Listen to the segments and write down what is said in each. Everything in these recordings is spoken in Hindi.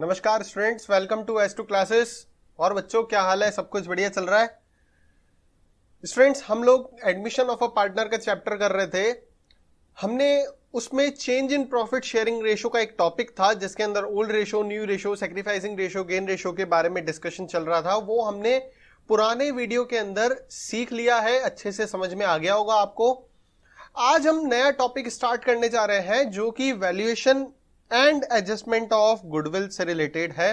नमस्कार students welcome to S two classes और बच्चों क्या हाल है सब कुछ बढ़िया चल रहा है स्टूडेंट्स हम लोग एडमिशन ऑफ अ पार्टनर का चैप्टर कर रहे थे हमने उसमें change in profit sharing ratio का एक टॉपिक था जिसके अंदर old ratio new ratio sacrificing ratio gain ratio के बारे में डिस्कशन चल रहा था वो हमने पुराने वीडियो के अंदर सीख लिया है अच्छे से समझ में आ गया होगा आपको आज हम नया टॉपिक स्टार्ट करने जा रहे हैं जो कि valuation and adjustment of goodwill से रिलेटेड है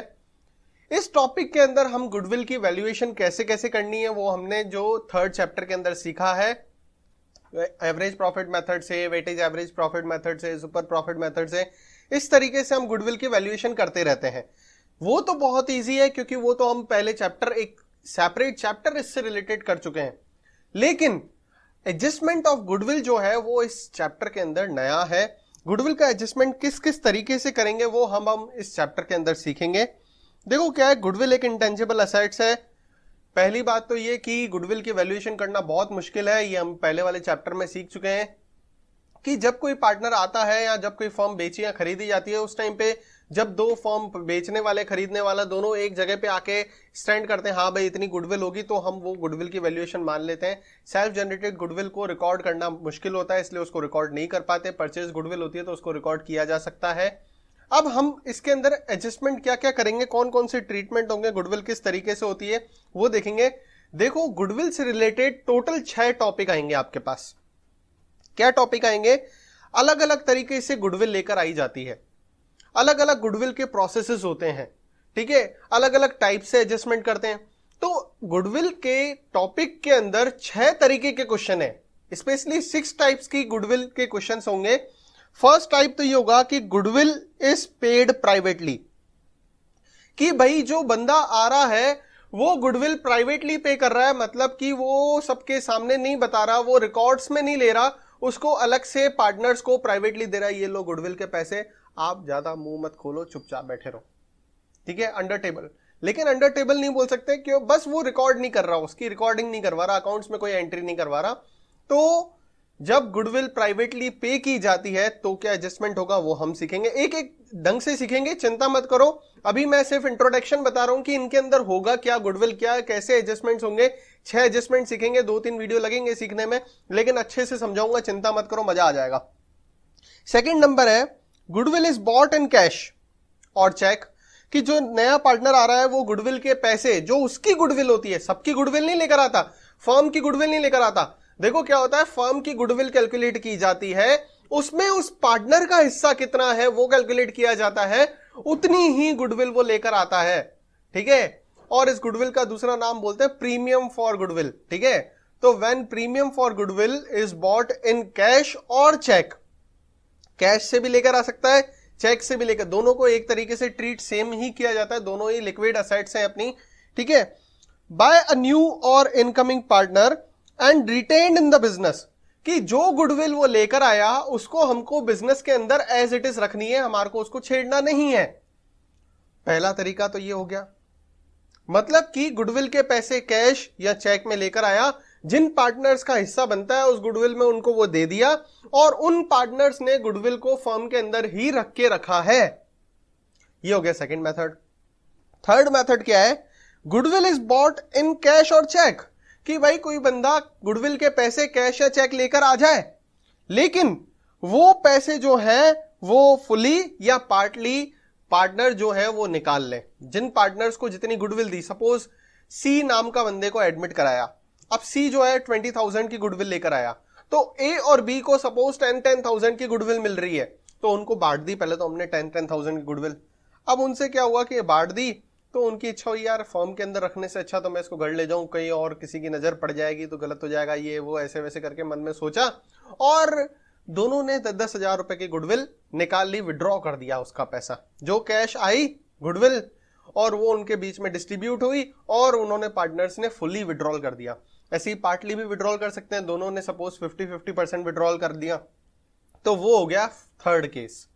इस टॉपिक के अंदर हम गुडविल की वैल्यूएशन कैसे कैसे करनी है वो हमने जो थर्ड चैप्टर के अंदर सीखा है एवरेज प्रॉफिट मेथड से वेटेज एवरेज प्रॉफिट मेथड से सुपर प्रॉफिट मेथड से इस तरीके से हम गुडविल की वैल्यूएशन करते रहते हैं वो तो बहुत ईजी है क्योंकि वो तो हम पहले चैप्टर एक सेपरेट चैप्टर इससे रिलेटेड कर चुके हैं लेकिन एडजस्टमेंट ऑफ गुडविल जो है वो इस चैप्टर के अंदर नया है गुडविल का एडजस्टमेंट किस किस तरीके से करेंगे वो हम हम इस चैप्टर के अंदर सीखेंगे देखो क्या है गुडविल एक इंटेंजिबल असेट्स है पहली बात तो ये कि गुडविल की वैल्यूएशन करना बहुत मुश्किल है ये हम पहले वाले चैप्टर में सीख चुके हैं कि जब कोई पार्टनर आता है या जब कोई फॉर्म बेची या खरीदी जाती है उस टाइम पे जब दो फॉर्म बेचने वाले खरीदने वाला दोनों एक जगह पे आके स्टैंड करते हैं हाँ भाई इतनी गुडविल होगी तो हम वो गुडविल की वैल्यूएशन मान लेते हैं सेल्फ जनरेटेड गुडविल को रिकॉर्ड करना मुश्किल होता है इसलिए उसको रिकॉर्ड नहीं कर पाते परचेज गुडविल होती है तो उसको रिकॉर्ड किया जा सकता है अब हम इसके अंदर एडजस्टमेंट क्या क्या करेंगे कौन कौन से ट्रीटमेंट होंगे गुडविल किस तरीके से होती है वो देखेंगे देखो गुडविल से रिलेटेड टोटल छह टॉपिक आएंगे आपके पास क्या टॉपिक आएंगे अलग अलग तरीके से गुडविल लेकर आई जाती है अलग अलग गुडविल के प्रोसेस होते हैं ठीक है अलग अलग टाइप से एडजस्टमेंट करते हैं तो गुडविल के टॉपिक के अंदर छह तरीके के क्वेश्चन है स्पेशली सिक्स टाइप्स की गुडविल के क्वेश्चन होंगे फर्स्ट टाइप तो ये होगा कि गुडविल इज पेड प्राइवेटली कि भाई जो बंदा आ रहा है वो गुडविल प्राइवेटली पे कर रहा है मतलब कि वो सबके सामने नहीं बता रहा वो रिकॉर्ड्स में नहीं ले रहा उसको अलग से पार्टनर्स को प्राइवेटली दे रहा है ये लो गुडविल के पैसे आप ज़्यादा मुंह मत खोलो चुपचाप बैठे रहो ठीक है अंडर टेबल लेकिन अंडर टेबल नहीं बोल सकते क्यों बस वो रिकॉर्ड नहीं कर रहा उसकी रिकॉर्डिंग नहीं करवा रहा अकाउंट्स में कोई एंट्री नहीं करवा रहा तो जब गुडविल प्राइवेटली पे की जाती है तो क्या एडजस्टमेंट होगा वो हम सीखेंगे एक एक ढंग से सीखेंगे चिंता मत करो अभी मैं सिर्फ इंट्रोडक्शन बता रहा हूं कि इनके अंदर होगा क्या गुडविल क्या कैसे एडजस्टमेंट होंगे छह एडजस्टमेंट सीखेंगे दो तीन वीडियो लगेंगे सीखने में लेकिन अच्छे से समझाऊंगा चिंता मत करो मजा आ जाएगा सेकेंड नंबर है goodwill is bought in cash और चेक कि जो नया पार्टनर आ रहा है वो गुडविल के पैसे जो उसकी गुडविल होती है सबकी गुडविल नहीं लेकर आता फर्म की गुडविल नहीं लेकर आता देखो क्या होता है फर्म की गुडविल कैलकुलेट की जाती है उसमें उस पार्टनर का हिस्सा कितना है वो कैलकुलेट किया जाता है उतनी ही गुडविल वो लेकर आता है ठीक है और इस गुडविल का दूसरा नाम बोलते हैं प्रीमियम फॉर गुडविल ठीक है तो when premium for goodwill is bought in cash और चेक कैश से भी लेकर आ सकता है चेक से भी लेकर दोनों को एक तरीके से ट्रीट सेम ही किया जाता है दोनों ही लिक्विड असेट्स हैं अपनी ठीक है बाय अ न्यू और incoming partner and retain in the business कि जो गुडविल वो लेकर आया उसको हमको बिजनेस के अंदर एज इट इज रखनी है हमारे को उसको छेड़ना नहीं है पहला तरीका तो ये हो गया मतलब कि गुडविल के पैसे कैश या चेक में लेकर आया जिन पार्टनर्स का हिस्सा बनता है उस गुडविल में उनको वो दे दिया और उन पार्टनर्स ने गुडविल को फर्म के अंदर ही रख के रखा है ये हो गया सेकेंड मैथड थर्ड मैथड क्या है goodwill is bought in cash और चेक कि भाई कोई बंदा गुडविल के पैसे कैश या चेक लेकर आ जाए लेकिन वो पैसे जो है वो फुली या पार्टली पार्टनर जो है वो निकाल ले जिन पार्टनर्स को जितनी गुडविल दी सपोज सी नाम का बंदे को एडमिट कराया अब सी जो है ट्वेंटी थाउजेंड की गुडविल लेकर आया तो ए और बी को सपोज टेन टेन थाउजेंड की गुडविल मिल रही है तो उनको बांट दी पहले तो हमने टेन टेन थाउजेंड की गुडविल अब उनसे क्या हुआ कि बांट दी तो उनकी इच्छा हुई यार फॉर्म के अंदर रखने से अच्छा तो मैं इसको घर ले जाऊं कहीं और किसी की नज़र पड़ जाएगी तो गलत हो जाएगा ये वो ऐसे वैसे करके मन में सोचा और दोनों ने दस दस हजार रुपए की गुडविल निकाल ली विड्रॉ कर दिया उसका पैसा जो कैश आई गुडविल और वो उनके बीच में डिस्ट्रीब्यूट हुई और उन्होंने पार्टनर्स ने फुली विड्रॉल कर दिया ऐसे ही पार्टली भी विड्रॉल कर सकते हैं दोनों ने सपोज 50 50 परसेंट विड्रॉल कर दिया तो वो हो गया थर्ड केस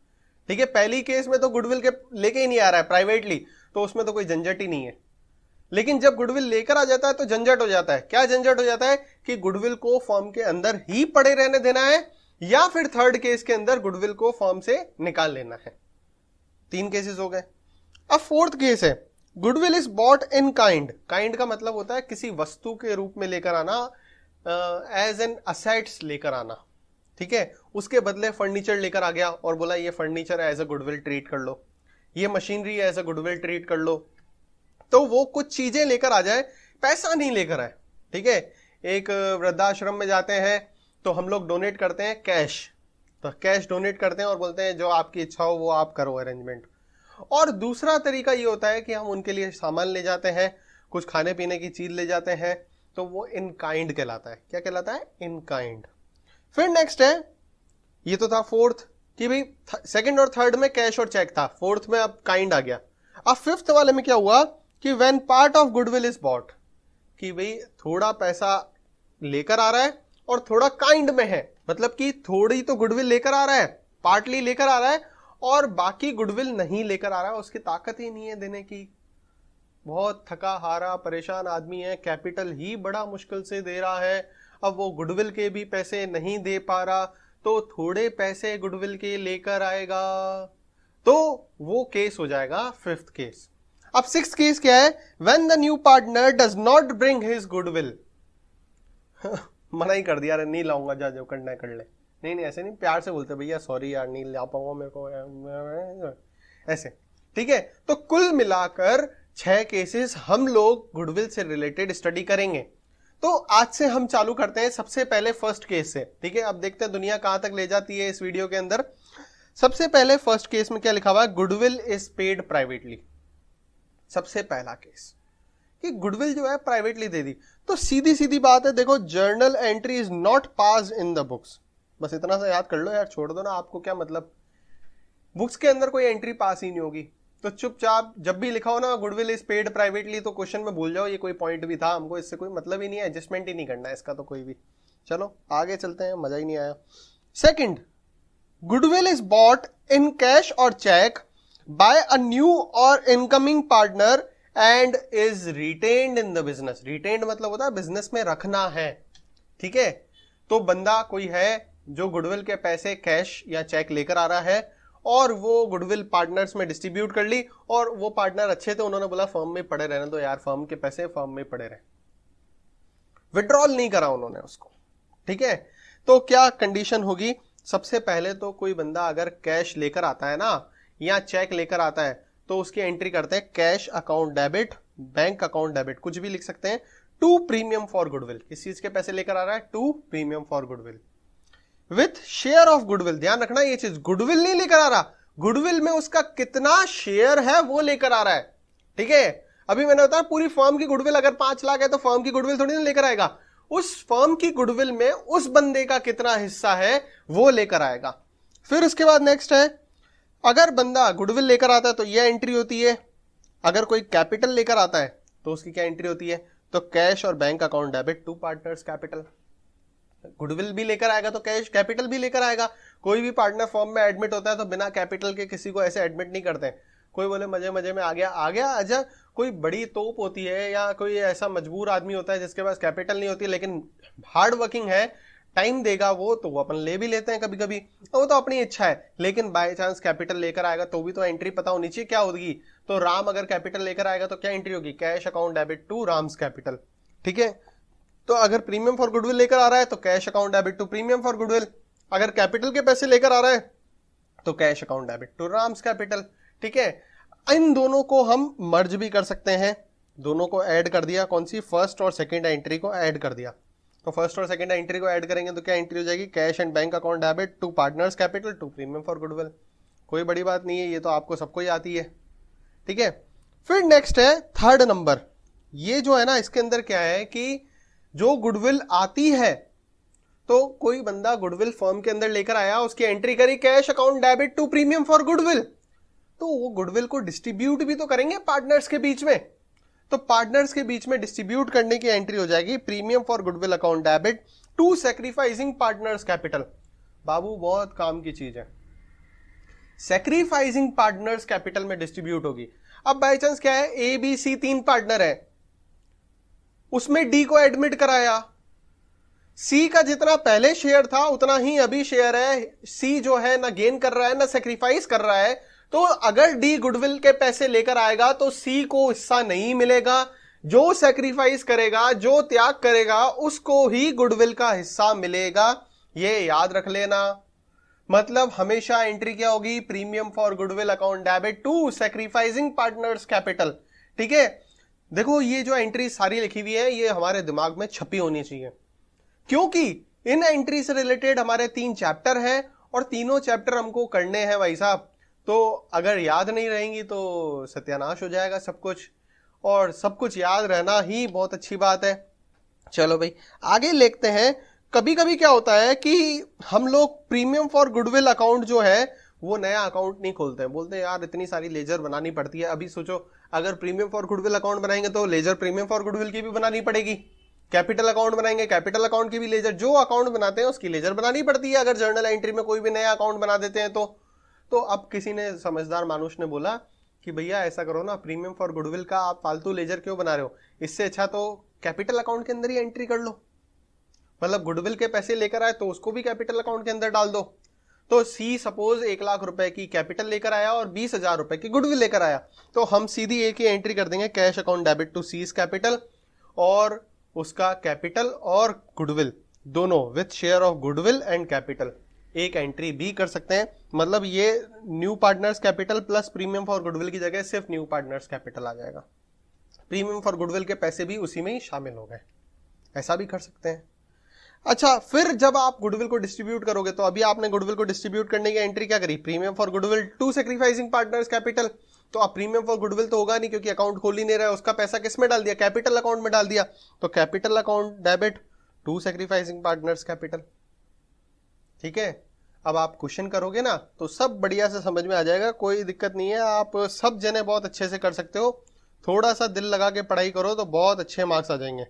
ठीक है पहली केस में तो गुडविल के लेके ही नहीं आ रहा है प्राइवेटली तो उसमें तो कोई झंझट ही नहीं है लेकिन जब गुडविल लेकर आ जाता है तो झंझट हो जाता है क्या झंझट हो जाता है कि गुडविल को फॉर्म के अंदर ही पड़े रहने देना है या फिर थर्ड केस के अंदर गुडविल को फॉर्म से निकाल लेना है तीन केसेस हो गए अब फोर्थ केस है goodwill is bought in kind kind का मतलब होता है किसी वस्तु के रूप में लेकर आना एज एन असेट्स लेकर आना ठीक है उसके बदले फर्नीचर लेकर आ गया और बोला ये furniture as a goodwill treat कर लो ये machinery as a goodwill treat कर लो तो वो कुछ चीजें लेकर आ जाए पैसा नहीं लेकर आए ठीक है एक वृद्धाश्रम में जाते हैं तो हम लोग डोनेट करते हैं कैश तो कैश डोनेट करते हैं और बोलते हैं जो आपकी इच्छा हो वो आप करो अरेंजमेंट और दूसरा तरीका ये होता है कि हम उनके लिए सामान ले जाते हैं कुछ खाने पीने की चीज़ ले जाते हैं तो वो इन काइंड कहलाता है क्या कहलाता है इन काइंड फिर नेक्स्ट है ये तो था फोर्थ कि भाई सेकंड और थर्ड में कैश और चेक था फोर्थ में अब काइंड आ गया अब फिफ्थ वाले में क्या हुआ कि when part of goodwill is bought कि भाई थोड़ा पैसा लेकर आ रहा है और थोड़ा काइंड में है मतलब कि थोड़ी तो गुडविल लेकर आ रहा है पार्टली लेकर आ रहा है और बाकी गुडविल नहीं लेकर आ रहा उसकी ताकत ही नहीं है देने की बहुत थका हारा परेशान आदमी है कैपिटल ही बड़ा मुश्किल से दे रहा है अब वो गुडविल के भी पैसे नहीं दे पा रहा तो थोड़े पैसे गुडविल के लेकर आएगा तो वो केस हो जाएगा फिफ्थ केस अब सिक्स केस क्या है when the new partner does not bring his goodwill मना ही कर दिया अरे नहीं लाऊंगा जा जो करना है कर ले नहीं नहीं ऐसे नहीं प्यार से बोलते भैया सॉरी यार नहीं ला पाऊंगा मेरे को ऐसे ठीक है तो कुल मिलाकर छह केसेस हम लोग गुडविल से रिलेटेड स्टडी करेंगे तो आज से हम चालू करते हैं सबसे पहले फर्स्ट केस से ठीक है अब देखते हैं दुनिया कहां तक ले जाती है इस वीडियो के अंदर सबसे पहले फर्स्ट केस में क्या लिखा हुआ है गुडविल इज पेड प्राइवेटली सबसे पहला केस कि गुडविल जो है प्राइवेटली दे दी तो सीधी सीधी बात है देखो journal entry is not pass in the books बस इतना सा याद कर लो यार छोड़ दो ना आपको क्या मतलब बुक्स के अंदर कोई एंट्री पास ही नहीं होगी तो चुपचाप जब भी लिखा हो ना गुडविल इज पेड प्राइवेटली तो क्वेश्चन में भूल जाओ ये कोई पॉइंट भी था हमको इससे कोई मतलब ही नहीं है एडजस्टमेंट ही नहीं करना है इसका तो कोई भी चलो आगे चलते हैं मजा ही नहीं आया second goodwill is bought in cash और चेक बाय अ न्यू और incoming partner and is retained in the business retained मतलब होता है बिजनेस में रखना है ठीक है तो बंदा कोई है जो गुडविल के पैसे कैश या चेक लेकर आ रहा है और वो गुडविल पार्टनर्स में डिस्ट्रीब्यूट कर ली और वो पार्टनर अच्छे थे उन्होंने बोला फर्म में पड़े रहने तो यार फर्म के पैसे फर्म में पड़े रहे विड्रॉल नहीं करा उन्होंने उसको ठीक है तो क्या कंडीशन होगी सबसे पहले तो कोई बंदा अगर कैश लेकर आता है ना या चेक लेकर आता है तो उसकी एंट्री करते हैं cash account debit bank account debit कुछ भी लिख सकते हैं टू प्रीमियम फॉर गुडविल किस चीज के पैसे लेकर आ रहा है to premium for goodwill with share of goodwill ध्यान रखना ये चीज गुडविल नहीं लेकर आ रहा गुडविल में उसका कितना शेयर है वो लेकर आ रहा है ठीक है अभी मैंने बताया पूरी फर्म की गुडविल अगर पांच लाख है तो फर्म की गुडविल थोड़ी ना लेकर आएगा उस फर्म की गुडविल में उस बंदे का कितना हिस्सा है वो लेकर आएगा फिर उसके बाद नेक्स्ट है अगर बंदा गुडविल लेकर आता है तो यह एंट्री होती है अगर कोई कैपिटल लेकर आता है तो उसकी क्या एंट्री होती है तो कैश और bank account debit to partners capital goodwill भी लेकर आएगा तो कैश कैपिटल भी लेकर आएगा कोई भी पार्टनर फॉर्म में एडमिट होता है तो बिना कैपिटल के किसी को ऐसे एडमिट नहीं करते कोई बोले मजे मजे में आ गया आ गया अच्छा कोई बड़ी तोप होती है या कोई ऐसा मजबूर आदमी होता है जिसके पास कैपिटल नहीं होती लेकिन हार्ड वर्किंग है टाइम देगा वो तो वो अपन ले भी लेते हैं कभी कभी वो तो अपनी इच्छा है लेकिन बाय चांस कैपिटल लेकर आएगा तो भी तो एंट्री पता होनी चाहिए क्या होगी तो राम अगर कैपिटल लेकर आएगा तो क्या एंट्री होगी cash account debit to Ram's capital ठीक है तो अगर प्रीमियम फॉर गुडविल लेकर आ रहा है तो cash account debit to premium for goodwill अगर कैपिटल के पैसे लेकर आ रहा है तो cash account debit to Ram's capital ठीक है इन दोनों को हम मर्ज भी कर सकते हैं दोनों को ऐड कर दिया कौन सी फर्स्ट और सेकेंड एंट्री को ऐड कर दिया तो फर्स्ट और सेकेंड एंट्री को ऐड करेंगे तो क्या एंट्री हो जाएगी cash and bank account debit to partners capital to premium for goodwill कोई बड़ी बात नहीं है ये तो आपको सबको ही आती है ठीक है फिर नेक्स्ट है थर्ड नंबर ये जो है ना इसके अंदर क्या है कि जो गुडविल आती है तो कोई बंदा गुडविल फर्म के अंदर लेकर आया उसकी एंट्री करी cash account debit to premium for goodwill तो वो गुडविल को डिस्ट्रीब्यूट भी तो करेंगे पार्टनर्स के बीच में तो पार्टनर्स के बीच में डिस्ट्रीब्यूट करने की एंट्री हो जाएगी premium for goodwill account debit to sacrificing partners capital बाबू बहुत काम की चीज है सेक्रीफाइसिंग पार्टनर्स कैपिटल में डिस्ट्रीब्यूट होगी अब बाई चांस क्या है ए बी सी तीन पार्टनर है उसमें डी को एडमिट कराया सी का जितना पहले शेयर था उतना ही अभी शेयर है सी जो है ना गेन कर रहा है ना सेक्रीफाइस कर रहा है तो अगर डी गुडविल के पैसे लेकर आएगा तो सी को हिस्सा नहीं मिलेगा जो सेक्रीफाइस करेगा जो त्याग करेगा उसको ही गुडविल का हिस्सा मिलेगा ये याद रख लेना मतलब हमेशा एंट्री क्या होगी premium for goodwill account debit to sacrificing partners capital ठीक है देखो ये जो एंट्री सारी लिखी हुई है ये हमारे दिमाग में छपी होनी चाहिए क्योंकि इन एंट्री से रिलेटेड हमारे तीन चैप्टर हैं और तीनों चैप्टर हमको करने हैं भाई साहब तो अगर याद नहीं रहेंगी तो सत्यानाश हो जाएगा सब कुछ और सब कुछ याद रहना ही बहुत अच्छी बात है चलो भाई आगे लेखते हैं कभी कभी क्या होता है कि हम लोग प्रीमियम फॉर गुडविल अकाउंट जो है वो नया अकाउंट नहीं खोलते हैं बोलते हैं यार इतनी सारी लेजर बनानी पड़ती है अभी सोचो अगर प्रीमियम फॉर गुडविल अकाउंट बनाएंगे तो लेजर प्रीमियम फॉर गुडविल की भी बनानी पड़ेगी कैपिटल अकाउंट बनाएंगे कैपिटल अकाउंट की भी लेजर जो अकाउंट बनाते हैं उसकी लेजर बनानी पड़ती है अगर जर्नल एंट्री में कोई भी नया अकाउंट बना देते हैं तो तो अब किसी ने समझदार मानुष ने बोला कि भैया ऐसा करो ना प्रीमियम फॉर गुडविल का आप फालतू लेजर क्यों बना रहे हो इससे अच्छा तो कैपिटल अकाउंट के अंदर ही एंट्री कर लो मतलब गुडविल के पैसे लेकर आए तो उसको भी कैपिटल अकाउंट के अंदर डाल दो तो सी सपोज एक लाख रुपए की कैपिटल लेकर आया और बीस हजार रुपए की गुडविल लेकर आया तो हम सीधी ए की एंट्री कर देंगे cash account debit to C's capital और उसका कैपिटल और गुडविल दोनों with share of goodwill and capital एक एंट्री भी कर सकते हैं मतलब ये new partners capital plus premium for goodwill की जगह सिर्फ न्यू पार्टनर्स कैपिटल आ जाएगा प्रीमियम फॉर गुडविल के पैसे भी उसी में ही शामिल हो गए ऐसा भी कर सकते हैं अच्छा फिर जब आप गुडविल को डिस्ट्रीब्यूट करोगे तो अभी आपने गुडविल को डिस्ट्रीब्यूट करने की एंट्री क्या करी premium for goodwill to sacrificing partners capital तो अब प्रीमियम फॉर गुडविल तो होगा नहीं क्योंकि अकाउंट खोल ही नहीं रहा है उसका पैसा किस में डाल दिया कैपिटल अकाउंट में डाल दिया तो capital account debit to sacrificing partners capital ठीक है अब आप क्वेश्चन करोगे ना तो सब बढ़िया से समझ में आ जाएगा कोई दिक्कत नहीं है आप सब जने बहुत अच्छे से कर सकते हो थोड़ा सा दिल लगा के पढ़ाई करो तो बहुत अच्छे मार्क्स आ जाएंगे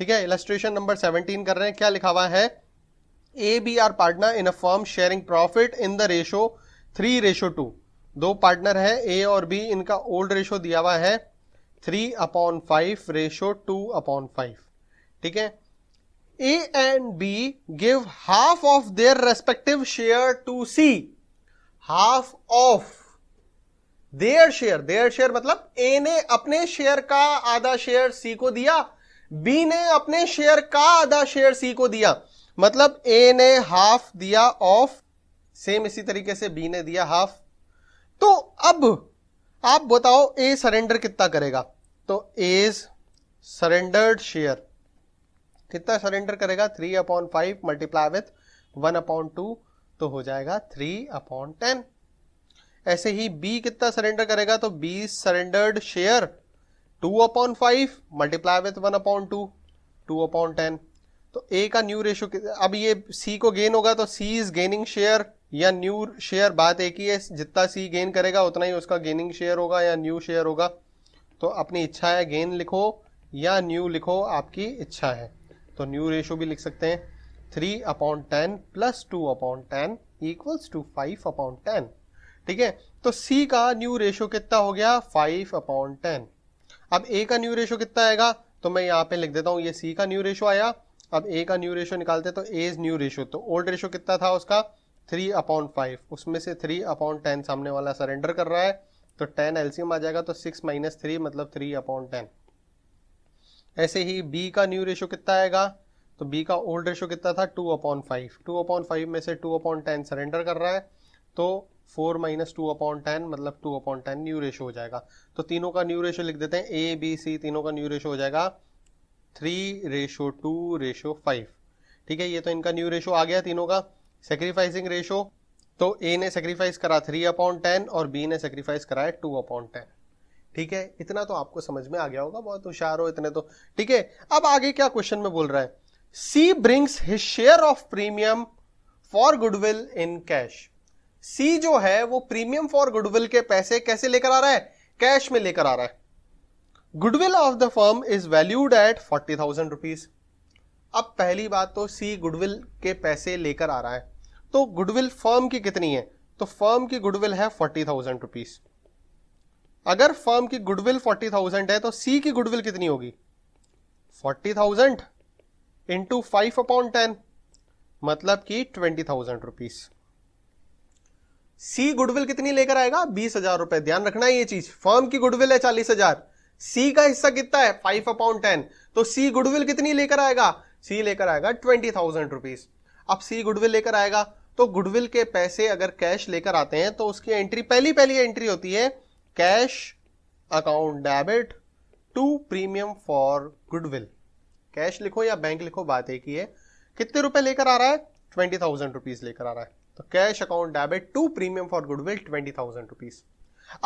ठीक है इलेस्ट्रेशन नंबर सेवनटीन कर रहे हैं क्या लिखा हुआ है A B are partner in a form sharing profit in the ratio three ratio two दो पार्टनर है ए और बी इनका ओल्ड रेशो दिया हुआ है three upon five ratio two upon five ठीक है A and B give half of their respective share to C half of their share their share मतलब ए ने अपने शेयर का आधा शेयर सी को दिया बी ने अपने शेयर का आधा शेयर सी को दिया मतलब ए ने हाफ दिया ऑफ सेम इसी तरीके से बी ने दिया हाफ तो अब आप बताओ ए सरेंडर कितना करेगा तो एज सरेंडर्ड शेयर कितना सरेंडर करेगा three upon five multiply with one upon two तो हो जाएगा थ्री अपॉन टेन ऐसे ही बी कितना सरेंडर करेगा तो B surrendered share two upon five multiply with one upon two two upon ten तो ए का न्यू रेशियो अब ये सी को गेन होगा तो सी इज गेनिंग शेयर या न्यू शेयर बात एक ही है जितना सी गेन करेगा उतना ही उसका गेनिंग शेयर होगा या न्यू शेयर होगा तो अपनी इच्छा है गेन लिखो या न्यू लिखो आपकी इच्छा है तो न्यू रेशो भी लिख सकते हैं three upon ten plus two upon ten equals to five upon ten ठीक है तो सी का न्यू रेशो कितना हो गया फाइव अपॉन टेन अब ए का न्यू रेशो कितना आएगा तो मैं यहाँ पे लिख देता हूँ ये सी का न्यू रेशो आया अब ए का न्यू रेशो निकालते तो ए इज न्यू रेशो तो ओल्ड रेशो कितना था उसका थ्री अपॉन फाइव उसमें से थ्री अपॉन टेन सामने वाला सरेंडर कर रहा है तो टेन एल्सियम आ जाएगा तो सिक्स माइनस थ्री मतलब थ्री अपॉन टेन ऐसे ही बी का न्यू रेशो कितना आएगा तो बी का ओल्ड रेशो कितना था two upon five two upon five में से टू अपॉन टेन सरेंडर कर रहा है तो four minus two upon ten मतलब two upon ten new ratio हो जाएगा तो तीनों का न्यू रेशो लिख देते हैं ए बी सी तीनों का न्यू रेशो हो जाएगा three ratio two ratio five ठीक है ये तो इनका न्यू रेशो आ गया तीनों का सेक्रीफाइसिंग रेशो तो ए ने सेक्रीफाइस करा थ्री अपॉन टेन और बी ने सेक्रीफाइस कराया टू अपॉन टेन ठीक है इतना तो आपको समझ में आ गया होगा बहुत होशियार हो इतने तो ठीक है अब आगे क्या क्वेश्चन में बोल रहा है C brings his share of premium for goodwill in cash C जो है वो प्रीमियम फॉर गुडविल के पैसे कैसे लेकर आ रहा है कैश में लेकर आ रहा है goodwill of the firm is valued at forty thousand rupees अब पहली बात तो सी गुडविल के पैसे लेकर आ रहा है तो गुडविल फर्म की कितनी है तो फर्म की गुडविल है फोर्टी थाउजेंड रुपीज अगर फर्म की गुडविल फोर्टी थाउजेंड है तो सी की गुडविल कितनी होगी forty thousand into five upon ten मतलब कि twenty thousand rupees C goodwill कितनी लेकर आएगा बीस हजार रुपए ध्यान रखना है ये चीज फर्म की गुडविल है चालीस हजार सी का हिस्सा कितना है फाइव अपॉन टेन तो सी गुडविल कितनी लेकर आएगा सी लेकर आएगा ट्वेंटी थाउजेंड रुपीज अब सी गुडविल लेकर आएगा तो गुडविल के पैसे अगर कैश लेकर आते हैं तो उसकी एंट्री पहली पहली एंट्री होती है cash account debit to premium for goodwill cash लिखो या बैंक लिखो बात एक ही है कितने रुपए लेकर आ रहा है ट्वेंटी थाउजेंड रुपीज लेकर आ रहा है तो cash account debit to premium for goodwill twenty thousand rupees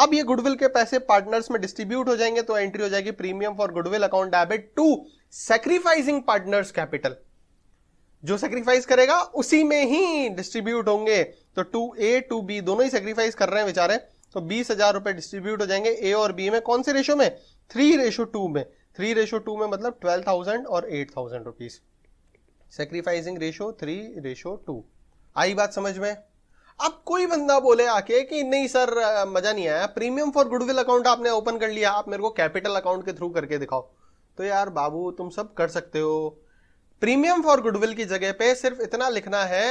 अब ये गुडविल के पैसे पार्टनर्स में डिस्ट्रीब्यूट हो जाएंगे तो एंट्री हो जाएगी premium for goodwill account debit to sacrificing partners capital जो सेक्रीफाइस करेगा उसी में ही डिस्ट्रीब्यूट होंगे तो टू ए टू बी दोनों ही सेक्रीफाइस कर रहे हैं बेचारे तो बीस हजार रुपए डिस्ट्रीब्यूट हो जाएंगे ए और बी में कौन से रेशो में थ्री रेशो टू में थ्री रेशो टू में मतलब ट्वेल्व थाउजेंड और eight thousand rupees sacrificing ratio three ratio two आई बात समझ में अब कोई बंदा बोले आके कि नहीं सर मजा नहीं आया प्रीमियम फॉर गुडविल अकाउंट आपने ओपन कर लिया आप मेरे को कैपिटल अकाउंट के थ्रू करके दिखाओ तो यार बाबू तुम सब कर सकते हो प्रीमियम फॉर गुडविल की जगह पे सिर्फ इतना लिखना है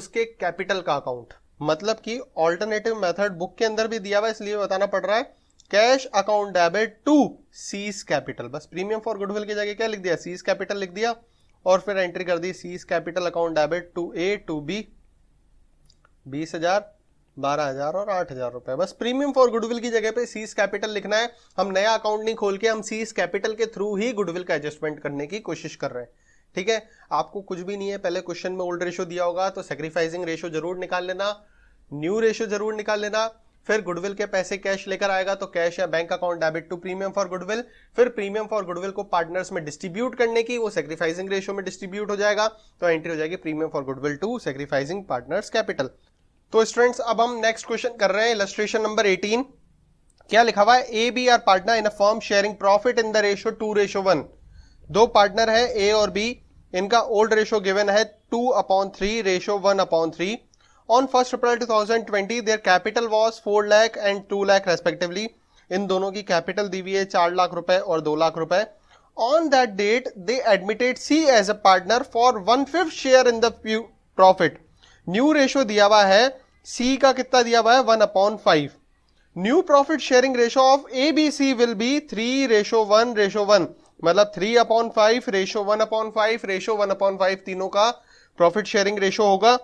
उसके कैपिटल का अकाउंट मतलब कि ऑल्टरनेटिव मेथड बुक के अंदर भी दिया हुआ इसलिए बताना पड़ रहा है cash account debit to C's capital बस प्रीमियम फॉर गुडविल की जगह क्या लिख दिया सीज कैपिटल लिख दिया और फिर एंट्री कर दी C's capital account debit to A to B बीस हजार बारह हजार और आठ हजार रुपए बस प्रीमियम फॉर गुडविल की जगह पे सीस कैपिटल लिखना है हम नया अकाउंट नहीं खोल के हम सीज कैपिटल के थ्रू ही गुडविल का एडजस्टमेंट करने की कोशिश कर रहे हैं ठीक है आपको कुछ भी नहीं है पहले क्वेश्चन में ओल्ड रेशो दिया होगा तो सेक्रीफाइसिंग रेशो जरूर निकाल लेना न्यू रेशो जरूर निकाल लेना फिर गुडविल के पैसे कैश लेकर आएगा तो कैश या bank account debit to premium for goodwill फिर प्रीमियम फॉर गुडविल को पार्टनर्स में डिस्ट्रीब्यूट करने की वो सेक्रीफाइसिंग रेशियो में डिस्ट्रीब्यूट हो जाएगा तो एंट्री हो जाएगी premium for goodwill to sacrificing partners capital तो स्टूडेंट्स अब हम नेक्स्ट क्वेश्चन कर रहे हैं इलस्ट्रेशन नंबर एटीन क्या लिखा हुआ है A B are partner in a form sharing profit in the ratio two ratio one दो पार्टनर है ए और बी इनका ओल्ड रेशियो गिवन है two upon three ratio one upon three on first April 2020 their capital was 4 lakh and 2 lakh respectively इन दोनों की कैपिटल दी हुई है चार लाख रुपए और दो लाख रुपए on that date they admitted C as a partner for one fifth share in the profit new ratio दिया हुआ है सी का कितना दिया हुआ है one upon five new profit sharing ratio of A B C will be three ratio one ratio one मतलब three upon five ratio one upon five ratio one upon five तीनों का प्रॉफिट शेयरिंग रेशो होगा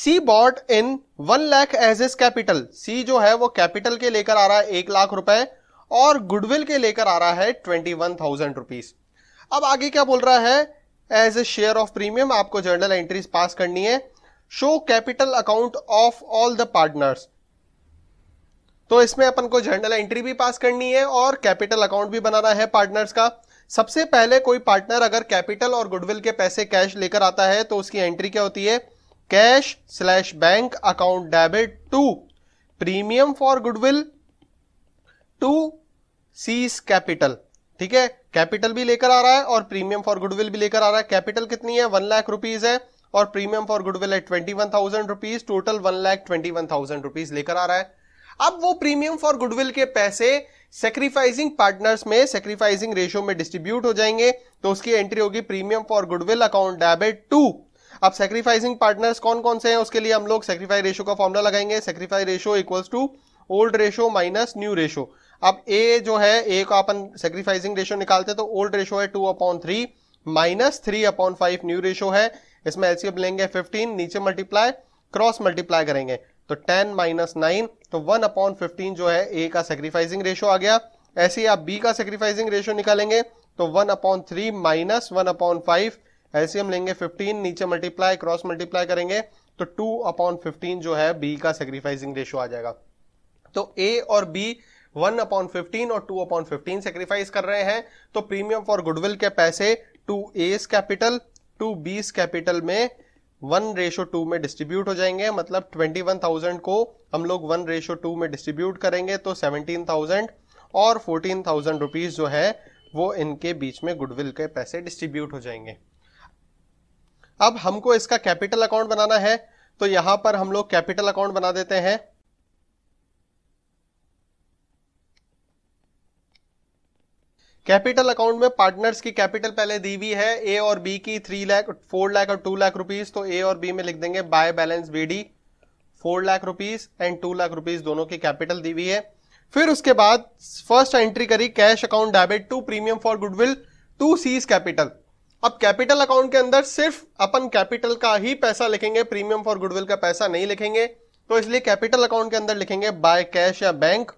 C brought in one lakh as his capital C जो है वो कैपिटल के लेकर आ रहा है एक लाख रुपए और गुडविल के लेकर आ रहा है ट्वेंटी वन थाउजेंड रुपीज अब आगे क्या बोल रहा है as a share of premium आपको जर्नल एंट्रीज पास करनी है show capital account of all the partners तो इसमें अपन को जर्नल एंट्री भी पास करनी है और कैपिटल अकाउंट भी बनाना है पार्टनर्स का सबसे पहले कोई पार्टनर अगर कैपिटल और गुडविल के पैसे कैश लेकर आता है तो उसकी एंट्री क्या होती है cash slash bank account debit to premium for goodwill to C's capital ठीक है कैपिटल भी लेकर आ रहा है और प्रीमियम फॉर गुडविल भी लेकर आ रहा है कैपिटल कितनी है वन लाख रुपीज है और प्रीमियम फॉर गुडविल है twenty one thousand rupees total one lakh twenty one thousand rupees लेकर आ रहा है अब वो प्रीमियम फॉर गुडविल के पैसे सेक्रीफाइसिंग पार्टनर्स में सेक्रीफाइसिंग रेशियो में डिस्ट्रीब्यूट हो जाएंगे तो उसकी एंट्री होगी premium for goodwill account debit to अब सेक्रीफाइसिंग पार्टनर्स कौन कौन से हैं उसके लिए हम लोग सेक्रीफाई रेशो का फॉर्मूला लगाएंगे sacrifice ratio equals to old ratio minus new ratio अब ए जो है ए का अपन सेक्रीफाइसिंग रेशो निकालते तो ओल्ड रेशो है two upon three minus three upon five new ratio है इसमें एलसीएम लेंगे फिफ्टीन नीचे मल्टीप्लाई क्रॉस मल्टीप्लाई करेंगे तो टेन माइनस नाइन तो वन अपॉन फिफ्टीन जो है ए का सेक्रीफाइसिंग रेशो आ गया ऐसे ही आप बी का सेक्रीफाइसिंग रेशो निकालेंगे तो one upon three minus one upon five LCM लेंगे 15 नीचे मल्टीप्लाई क्रॉस मल्टीप्लाई करेंगे तो 2 अपॉन फिफ्टीन जो है बी का सेक्रीफाइसिंग रेशो आ जाएगा तो ए और बी वन अपॉन फिफ्टीन और टू अपॉन फिफ्टीन सेक्रीफाइस कर रहे हैं तो प्रीमियम फॉर गुडविल के पैसे to A's capital to B's capital में वन रेशो टू में डिस्ट्रीब्यूट हो जाएंगे मतलब ट्वेंटी वन थाउजेंड को हम लोग वन रेशो टू में डिस्ट्रीब्यूट करेंगे तो सेवनटीन थाउजेंड और फोर्टीन थाउजेंड रुपीज जो है वो इनके बीच में गुडविल के पैसे डिस्ट्रीब्यूट हो जाएंगे अब हमको इसका कैपिटल अकाउंट बनाना है तो यहां पर हम लोग कैपिटल अकाउंट बना देते हैं कैपिटल अकाउंट में पार्टनर्स की कैपिटल पहले दी हुई है ए और बी की थ्री लाख फोर लाख और टू लाख रुपीज तो ए और बी में लिख देंगे by balance B D four lakh rupees and two lakh rupees दोनों की कैपिटल दी हुई है फिर उसके बाद फर्स्ट एंट्री करी cash account debit to premium for goodwill to C's capital अब कैपिटल अकाउंट के अंदर सिर्फ अपन कैपिटल का ही पैसा लिखेंगे प्रीमियम फॉर गुडविल का पैसा नहीं लिखेंगे तो इसलिए कैपिटल अकाउंट के अंदर लिखेंगे बाय कैश या बैंक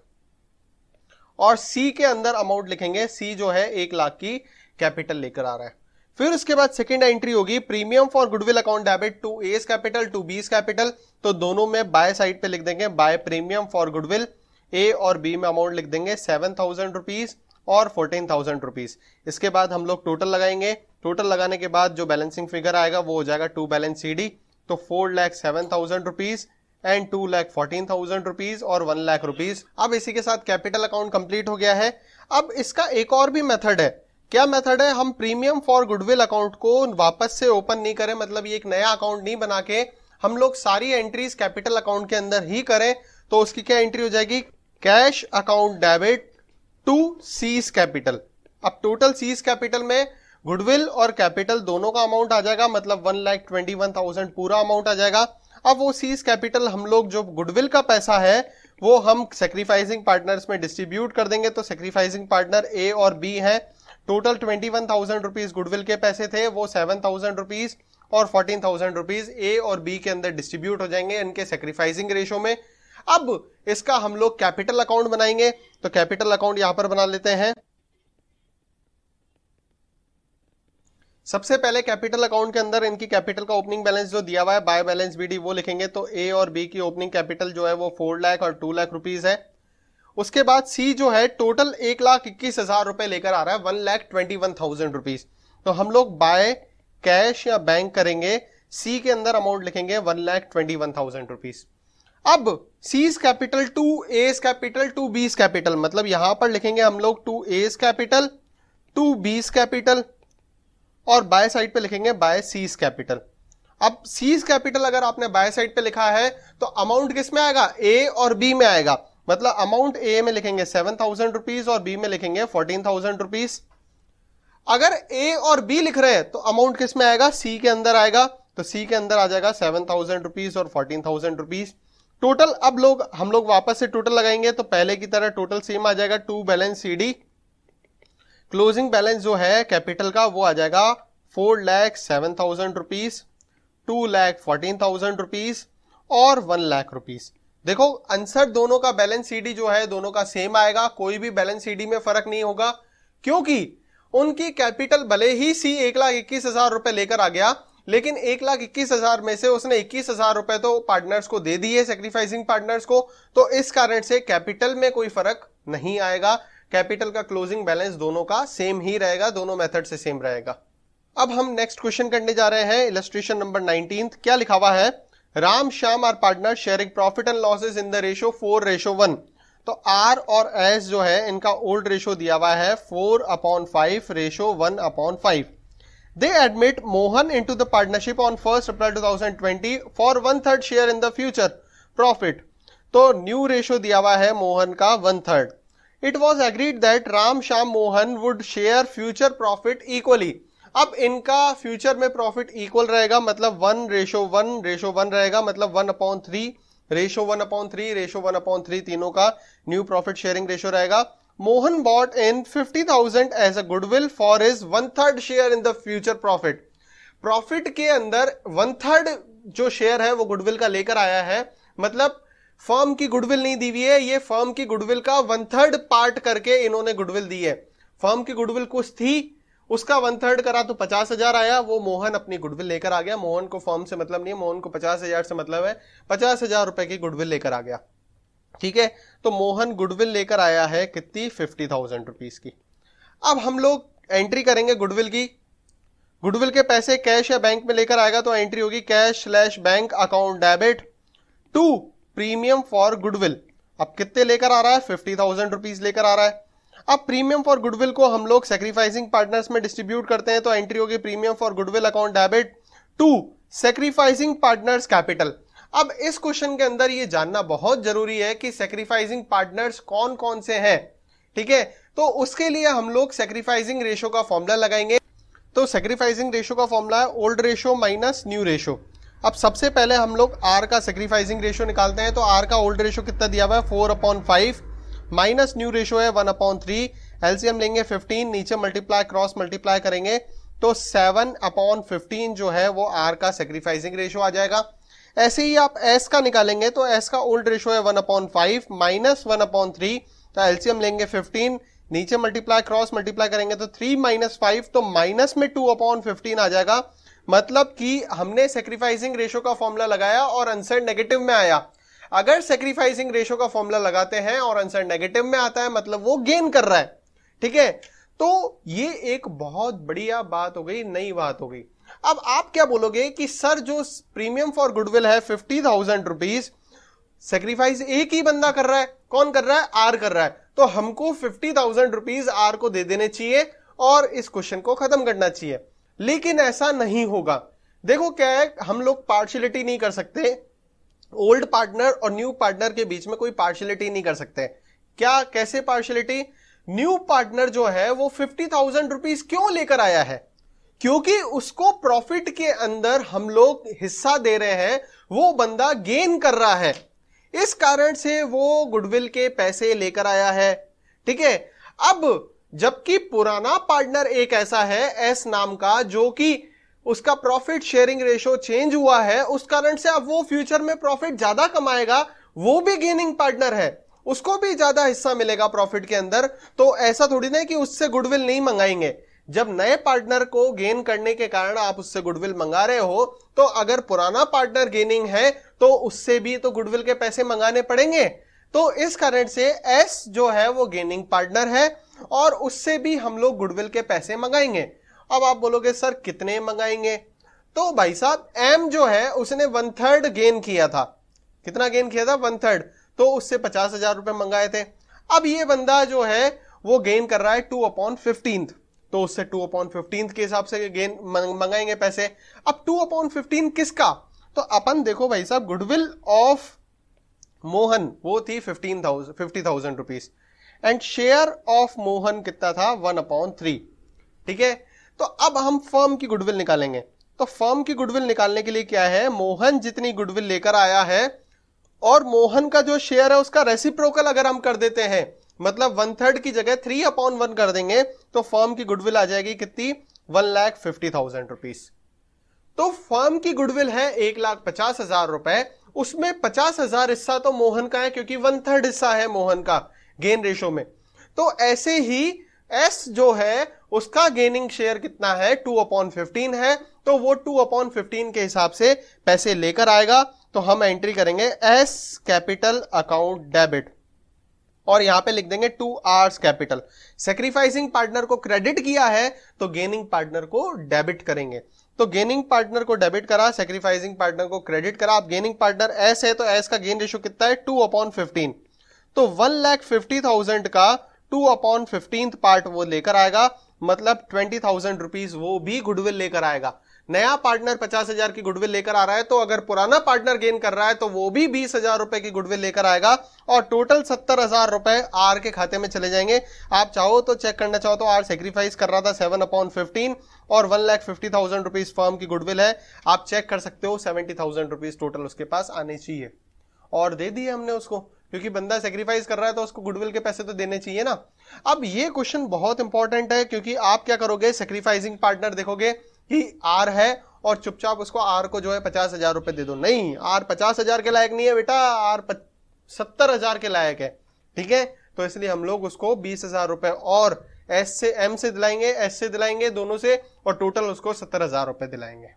और सी के अंदर अमाउंट लिखेंगे सी जो है एक लाख की कैपिटल लेकर आ रहा है फिर उसके बाद सेकेंड एंट्री होगी premium for goodwill account debit to A's capital to B's capital तो दोनों में बाय साइड पे लिख देंगे by premium for goodwill A और बी में अमाउंट लिख देंगे सेवन थाउजेंड रुपीज और फोर्टीन थाउजेंड रुपीज इसके बाद हम लोग टोटल लगाएंगे टोटल लगाने के बाद जो बैलेंसिंग फिगर आएगा वो हो जाएगा टू बैलेंस सी डी तो four lakh seven thousand rupees and two lakh fourteen thousand rupees और वन लाख रुपीज अब इसी के साथ कैपिटल अकाउंट कंप्लीट हो गया है अब इसका एक और भी मेथड है क्या मेथड है हम प्रीमियम फॉर गुडविल अकाउंट को वापस से ओपन नहीं करें मतलब ये एक नया अकाउंट नहीं बना के हम लोग सारी एंट्रीज कैपिटल अकाउंट के अंदर ही करें तो उसकी क्या एंट्री हो जाएगी cash account debit to C's capital अब टोटल सीज कैपिटल में गुडविल और कैपिटल दोनों का अमाउंट आ जाएगा मतलब one lakh twenty one thousand पूरा अमाउंट आ जाएगा अब वो सीज कैपिटल हम लोग जो गुडविल का पैसा है वो हम सेक्रीफाइसिंग पार्टनर्स में डिस्ट्रीब्यूट कर देंगे तो सेक्रीफाइसिंग पार्टनर ए और बी हैं total twenty one thousand rupees goodwill के पैसे थे वो सेवन थाउजेंड रुपीज और फोर्टीन थाउजेंड रुपीज ए और बी के अंदर डिस्ट्रीब्यूट हो जाएंगे इनके सेक्रीफाइसिंग रेशो में अब इसका हम लोग कैपिटल अकाउंट बनाएंगे तो कैपिटल अकाउंट यहां पर बना लेते हैं सबसे पहले कैपिटल अकाउंट के अंदर इनकी कैपिटल का ओपनिंग बैलेंस जो दिया हुआ है बाय बैलेंस बीडी वो लिखेंगे तो ए और बी की ओपनिंग कैपिटल जो है वो फोर लाख और टू लाख रुपीज है उसके बाद सी जो है टोटल एक लाख इक्कीस हजार रुपए लेकर आ रहा है one lakh twenty one thousand rupees तो हम लोग बाय कैश या बैंक करेंगे सी के अंदर अमाउंट लिखेंगे one lakh twenty one thousand rupees अब C's capital to A's capital to B's capital मतलब यहां पर लिखेंगे हम लोग to A's capital to B's capital और बाय साइड पे लिखेंगे बाय सीज कैपिटल अब सीज कैपिटल अगर आपने बाय साइड पे लिखा है तो अमाउंट किस में आएगा ए और बी में आएगा मतलब अमाउंट ए में लिखेंगे सेवन थाउजेंड रुपीज और बी में लिखेंगे फोर्टीन थाउजेंड रुपीज अगर ए और बी लिख रहे हैं तो अमाउंट किस में आएगा सी के अंदर आएगा तो सी के अंदर आ जाएगा सेवन थाउजेंड रुपीज और फोर्टीन थाउजेंड रुपीज टोटल अब लोग हम लोग वापस से टोटल लगाएंगे तो पहले की तरह टोटल सेम आ जाएगा to balance C closing balance जो है कैपिटल का वो आ जाएगा four lakh seven thousand rupees two lakh fourteen thousand rupees और वन लाख रुपीज देखो आंसर दोनों का बैलेंस सीडी जो है दोनों का सेम आएगा कोई भी बैलेंस सीडी में फर्क नहीं होगा क्योंकि उनकी कैपिटल भले ही सी एक लाख इक्कीस हजार रुपए लेकर आ गया लेकिन एक लाख इक्कीस हजार में से उसने इक्कीस हजार रुपए तो पार्टनर्स को दे दिए सेक्रीफाइसिंग पार्टनर्स को तो इस कारण से कैपिटल में कोई फर्क नहीं आएगा कैपिटल का क्लोजिंग बैलेंस दोनों का सेम ही रहेगा दोनों मेथड से सेम रहेगा अब हम नेक्स्ट क्वेश्चन करने जा रहे हैं इलस्ट्रेशन नंबर नाइनटीन क्या लिखा हुआ है Ram Shyam are partner sharing profit and losses in the ratio four ratio one तो आर और एस जो है इनका ओल्ड रेशो दिया हुआ है four upon five ratio one upon five They admit Mohan into the partnership on 1st April 2020 for one third share in the future profit. तो न्यू रेशो दिया हुआ है मोहन का one third it was agreed that Ram Shyam Mohan would share future profit equally अब इनका फ्यूचर में प्रॉफिट इक्वल रहेगा मतलब one ratio one ratio one रहेगा मतलब one upon three ratio one upon three ratio one upon three तीनों का न्यू प्रॉफिट शेयरिंग रेशो रहेगा Mohan brought in fifty thousand as a goodwill for his one third share in the future profit profit के अंदर वन थर्ड जो शेयर है वो गुडविल का लेकर आया है मतलब फर्म की गुडविल नहीं दी हुई है ये फर्म की गुडविल का वन थर्ड पार्ट करके इन्होंने गुडविल दी है फर्म की गुडविल कुछ थी उसका वन थर्ड करा तो पचास हजार आया वो मोहन अपनी गुडविल लेकर आ गया मोहन को फर्म से मतलब नहीं है मोहन को पचास हजार से मतलब है पचास हजार रुपए की गुडविल लेकर आ गया ठीक है तो मोहन गुडविल लेकर आया है कितनी फिफ्टी थाउजेंड रुपीज की अब हम लोग एंट्री करेंगे गुडविल की गुडविल के पैसे कैश या बैंक में लेकर आएगा तो एंट्री होगी cash slash bank account debit to premium for goodwill अब कितने लेकर आ रहा है फिफ्टी थाउजेंड रुपीज लेकर आ रहा है अब प्रीमियम फॉर गुडविल को हम लोग सेक्रीफाइसिंग पार्टनर्स में डिस्ट्रीब्यूट करते हैं तो एंट्री होगी premium for goodwill account debit to sacrificing partners capital अब इस क्वेश्चन के अंदर ये जानना बहुत जरूरी है कि सेक्रीफाइसिंग पार्टनर्स कौन कौन से हैं ठीक है तो उसके लिए हम लोग सेक्रीफाइसिंग रेशो का फॉर्मूला लगाएंगे तो सेक्रीफाइसिंग रेशो का फॉर्मूला है old ratio minus new ratio अब सबसे पहले हम लोग आर का सेक्रीफाइसिंग रेशो निकालते हैं तो आर का ओल्ड रेशो कितना दिया हुआ है four upon five minus new ratio है वन अपॉन थ्री एलसीएम लेंगे फिफ्टीन नीचे मल्टीप्लाई क्रॉस मल्टीप्लाई करेंगे तो सेवन अपॉन फिफ्टीन जो है वो आर का सेक्रीफाइसिंग रेशो आ जाएगा ऐसे ही आप एस का निकालेंगे तो एस का ओल्ड रेशो है one upon five minus one upon three तो एल्सियम लेंगे फिफ्टीन नीचे मल्टीप्लाई क्रॉस मल्टीप्लाई करेंगे तो थ्री माइनस फाइव तो माइनस में टू अपॉन फिफ्टीन आ जाएगा मतलब कि हमने सेक्रीफाइसिंग रेशो का फॉर्मूला लगाया और आंसर नेगेटिव में आया अगर सेक्रीफाइसिंग रेशो का फॉर्मूला लगाते हैं और आंसर नेगेटिव में आता है मतलब वो गेन कर रहा है ठीक है तो ये एक बहुत बढ़िया बात हो गई नई बात हो गई अब आप क्या बोलोगे कि सर जो प्रीमियम फॉर गुडविल है फिफ्टी थाउजेंड रुपीज सेक्रीफाइस एक ही बंदा कर रहा है कौन कर रहा है आर कर रहा है तो हमको फिफ्टी थाउजेंड रुपीज आर को दे देने चाहिए और इस क्वेश्चन को खत्म करना चाहिए लेकिन ऐसा नहीं होगा देखो क्या है हम लोग पार्शलिटी नहीं कर सकते ओल्ड पार्टनर और न्यू पार्टनर के बीच में कोई पार्शलिटी नहीं कर सकते क्या कैसे पार्शलिटी न्यू पार्टनर जो है वो फिफ्टी थाउजेंड रुपीज क्यों लेकर आया है क्योंकि उसको प्रॉफिट के अंदर हम लोग हिस्सा दे रहे हैं वो बंदा गेन कर रहा है इस कारण से वो गुडविल के पैसे लेकर आया है ठीक है अब जबकि पुराना पार्टनर एक ऐसा है एस नाम का जो कि उसका प्रॉफिट शेयरिंग रेशो चेंज हुआ है उस कारण से अब वो फ्यूचर में प्रॉफिट ज्यादा कमाएगा वो भी गेनिंग पार्टनर है उसको भी ज्यादा हिस्सा मिलेगा प्रॉफिट के अंदर तो ऐसा थोड़ी ना कि उससे गुडविल नहीं मंगाएंगे जब नए पार्टनर को गेन करने के कारण आप उससे गुडविल मंगा रहे हो तो अगर पुराना पार्टनर गेनिंग है तो उससे भी तो गुडविल के पैसे मंगाने पड़ेंगे तो इस कारण से एस जो है वो गेनिंग पार्टनर है और उससे भी हम लोग गुडविल के पैसे मंगाएंगे अब आप बोलोगे सर कितने मंगाएंगे तो भाई साहब एम जो है उसने वन थर्ड गेन किया था कितना गेन किया था वन थर्ड तो उससे पचास हजार रुपए मंगाए थे अब ये बंदा जो है वो गेन कर रहा है टू अपॉन फिफ्टींथ तो उससे टू अपॉन फिफ्टीन के हिसाब से गेन मंगाएंगे पैसे अब टू अपॉन फिफ्टीन किसका तो अपन देखो भाई साहब गुडविल ऑफ मोहन वो थी fifteen thousand fifty thousand rupees and share of Mohan कितना था वन अपॉन थ्री ठीक है तो अब हम फर्म की गुडविल निकालेंगे तो फर्म की गुडविल निकालने के लिए क्या है मोहन जितनी गुडविल लेकर आया है और मोहन का जो शेयर है उसका रेसिप्रोकल अगर हम कर देते हैं मतलब वन थर्ड की जगह थ्री अपॉन वन कर देंगे तो फर्म की गुडविल आ जाएगी कितनी one lakh fifty thousand rupees तो फर्म की गुडविल है एक लाख पचास हजार रुपए उसमें पचास हजार हिस्सा तो मोहन का है क्योंकि वन थर्ड हिस्सा है मोहन का गेन रेशो में तो ऐसे ही एस जो है उसका गेनिंग शेयर कितना है टू अपॉन फिफ्टीन है तो वो टू अपॉन फिफ्टीन के हिसाब से पैसे लेकर आएगा तो हम एंट्री करेंगे एस कैपिटल अकाउंट डेबिट और यहां पे लिख देंगे to R's capital sacrificing partner को क्रेडिट किया है तो गेनिंग पार्टनर को डेबिट करेंगे तो गेनिंग पार्टनर को डेबिट करा सेक्रीफाइसिंग पार्टनर को क्रेडिट करा आप गेनिंग पार्टनर एस है तो एस का गेन रेशो कितना है टू अपॉन फिफ्टीन तो वन लैख फिफ्टी थाउजेंड का टू अपॉन फिफ्टींथ पार्ट वो लेकर आएगा मतलब ट्वेंटी थाउजेंड रुपीज वो भी गुडविल लेकर आएगा नया पार्टनर पचास हजार की गुडविल लेकर आ रहा है तो अगर पुराना पार्टनर गेन कर रहा है तो वो भी बीस हजार रुपए की गुडविल लेकर आएगा और टोटल सत्तर हजार रुपए आर के खाते में चले जाएंगे आप चाहो तो चेक करना चाहो तो आर सेक्रीफाइस कर रहा था सेवन अपॉन फिफ्टीन और one lakh fifty thousand rupees firm की गुडविल है आप चेक कर सकते हो सेवेंटी थाउजेंड रुपीज टोटल उसके पास आने चाहिए और दे दिए हमने उसको क्योंकि बंदा सेक्रीफाइस कर रहा है तो उसको गुडविल के पैसे तो देने चाहिए ना अब ये क्वेश्चन बहुत इंपॉर्टेंट है क्योंकि आप क्या करोगे सेक्रीफाइसिंग पार्टनर देखोगे ही आर है और चुपचाप उसको आर को जो है पचास हजार रुपए दे दो नहीं आर पचास हजार के लायक नहीं है बेटा आर प, सत्तर हजार के लायक है ठीक है तो इसलिए हम लोग उसको बीस हजार रुपए और एस से एम से दिलाएंगे एस से दिलाएंगे दोनों से और टोटल उसको सत्तर हजार रुपए दिलाएंगे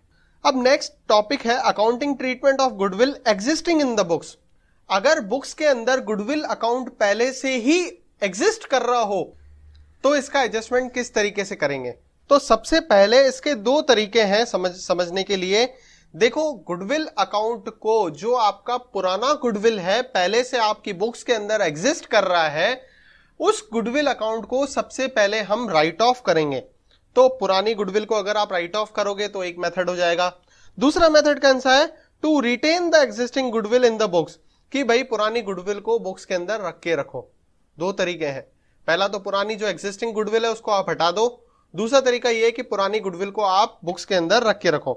अब नेक्स्ट टॉपिक है accounting treatment of goodwill existing in the books अगर बुक्स के अंदर गुडविल अकाउंट पहले से ही एग्जिस्ट कर रहा हो तो इसका एडजस्टमेंट किस तरीके से करेंगे तो सबसे पहले इसके दो तरीके हैं समझ समझने के लिए देखो गुडविल अकाउंट को जो आपका पुराना गुडविल है पहले से आपकी बुक्स के अंदर एग्जिस्ट कर रहा है उस गुडविल अकाउंट को सबसे पहले हम राइट ऑफ करेंगे तो पुरानी गुडविल को अगर आप राइट ऑफ करोगे तो एक मेथड हो जाएगा दूसरा मेथड कौन सा है to retain the existing goodwill in the books कि भाई पुरानी गुडविल को बुक्स के अंदर रख के रखो दो तरीके हैं पहला तो पुरानी जो एग्जिस्टिंग गुडविल है उसको आप हटा दो दूसरा तरीका यह है कि पुरानी गुडविल को आप बुक्स के अंदर रख के रखो